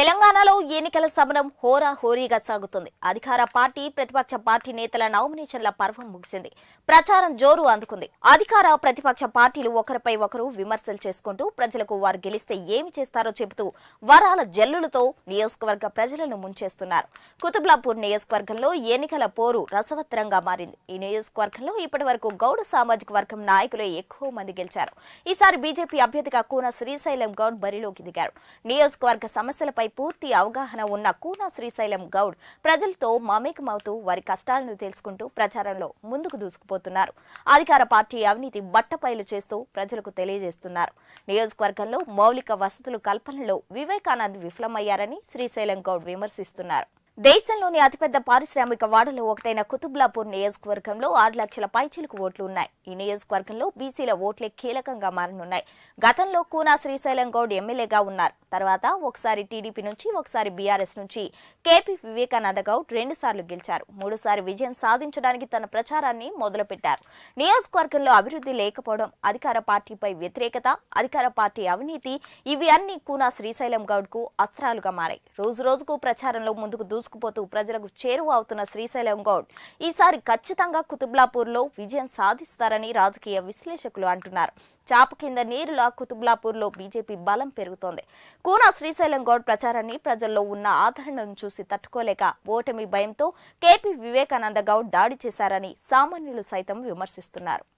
తెలంగాణలో ఎన్నికల సమరం హోరాహోరీగా సాగుతుంది అధికార పార్టీ ప్రతిపక్ష పార్టీ నేతల నామినేషన్ల పర్వం ముగిసింది ప్రచారం జోరు అందుకుంది అధికార ప్రతిపక్ష పార్టీలు ఒకరిపై ఒకరు విమర్శలు చేసుకుంటూ ప్రజలకు వారు గెలిస్తే ఏమి చేస్తారో చెబుతూ వరాల జల్లులతో నియోజకవర్గ ప్రజలను ముంచేస్తున్నారు కుతుబ్లాపూర్ నియోజకవర్గంలో ఎన్నికల పోరు రసవత్తరంగా మారింది ఈ నియోజకవర్గంలో ఇప్పటి వరకు గౌడ సామాజిక వర్గం నాయకులే ఎక్కువ మంది గెలిచారు ఈసారి బీజేపీ అభ్యర్థిగా కూన శ్రీశైలం గౌడ్ బరిలోకి దిగారు నియోజకవర్గ సమస్యలపై పూర్తి అవగాహన ఉన్న కూనా శ్రీశైలం గౌడ్ ప్రజలతో మమేకమవుతూ వారి కష్టాలను తెలుసుకుంటూ ప్రచారంలో ముందుకు దూసుకుపోతున్నారు అధికార పార్టీ అవినీతి బట్టపైలు చేస్తూ ప్రజలకు తెలియజేస్తున్నారు నియోజకవర్గంలో మౌలిక వసతులు కల్పనలో వివేకానంద్ విఫలమయ్యారని శ్రీశైలం గౌడ్ విమర్శిస్తున్నారు దేశంలోని అతిపెద్ద పారిశ్రామిక వాడలో ఒకటైన కుతుబ్లాపూర్ నియోజకవర్గంలో ఆరు లక్షల పైచిలకు ఓట్లు ఉన్నాయి ఈ నియోజకవర్గంలో బీసీల ఓట్లే కీలకంగా మారనున్నాయి గతంలో కూనా శ్రీశైలం గౌడ్ ఎమ్మెల్యేగా ఉన్నారు తర్వాత ఒకసారి టీడీపీ నుంచి ఒకసారి బీఆర్ఎస్ నుంచి కేపీ వివేకానంద గౌడ్ రెండుసార్లు గెలిచారు మూడుసారి విజయం సాధించడానికి తన ప్రచారాన్ని మొదలుపెట్టారు నియోజకవర్గంలో అభివృద్ధి లేకపోవడం అధికార పార్టీపై వ్యతిరేకత అధికార పార్టీ అవినీతి ఇవి అన్ని కూనా శ్రీశైలం గౌడ్ కు అస్త్రాలుగా మారాయి రోజు రోజుకు ప్రచారంలో ముందుకు దూసుకు దూసుకుపోతూ ప్రజలకు చేరువ అవుతున్న శ్రీశైలం గౌడ్ ఈసారి ఖచ్చితంగా కుతుబ్లాపూర్లో విజయం సాధిస్తారని రాజకీయ విశ్లేషకులు అంటున్నారు చాప కింద నీరులా కుతుబ్లాపూర్లో బీజేపీ బలం పెరుగుతోంది కూనా శ్రీశైలం గౌడ్ ప్రచారాన్ని ప్రజల్లో ఉన్న ఆదరణను చూసి తట్టుకోలేక ఓటమి భయంతో కేపీ వివేకానంద గౌడ్ దాడి చేశారని సామాన్యులు సైతం విమర్శిస్తున్నారు